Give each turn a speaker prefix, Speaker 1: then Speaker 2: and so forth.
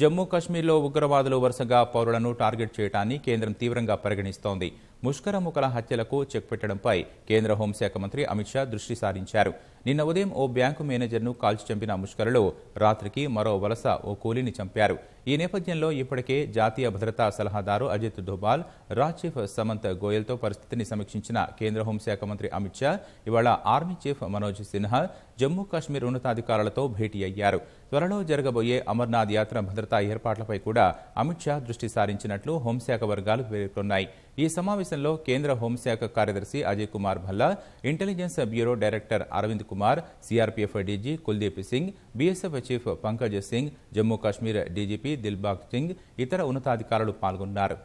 Speaker 1: జమ్మూ కాశ్మీర్లో ఉగ్రవాదులు వరుసగా పౌరులను టార్గెట్ చేయడాన్ని కేంద్రం తీవ్రంగా పరిగణిస్తోంది ముఖల హత్యలకు చెక్ పెట్టడంపై కేంద్ర హోంశాఖ మంత్రి అమిత్ షా దృష్టి సారించారు నిన్న ఉదయం ఓ బ్యాంకు మేనేజర్ను కాల్చి చంపిన ముష్కరలో రాత్రికి మరో వలస ఓ కూలీని చంపారు ఈ నేపథ్యంలో ఇప్పటికే జాతీయ భద్రతా సలహాదారు అజిత్ డోబాల్ రాజ్ చీఫ్ సమంత్ గోయల్తో పరిస్థితిని సమీక్షించిన కేంద్ర హోంశాఖ మంత్రి అమిత్ షా ఇవాళ ఆర్మీ చీఫ్ మనోజ్ సిన్హా జమ్మూ కాశ్మీర్ ఉన్నతాధికారులతో భేటీ అయ్యారు త్వరలో జరగబోయే అమర్నాథ్ యాత్ర భద్రతా ఏర్పాట్లపై కూడా అమిత్ షా దృష్టి సారించినట్లు హోంశాఖ వర్గాలు పేర్కొన్నాయి ఈ సమావేశంలో కేంద్ర హోంశాఖ కార్యదర్శి Ajay Kumar Bhalla intelligence bureau director Arvind Kumar CRPF DG Kuldeep Singh BSF chief Pankaj Singh Jammu Kashmir DGP Dilbag Singh ఇతర ఉన్నతాధికారులు పాల్గొన్నారు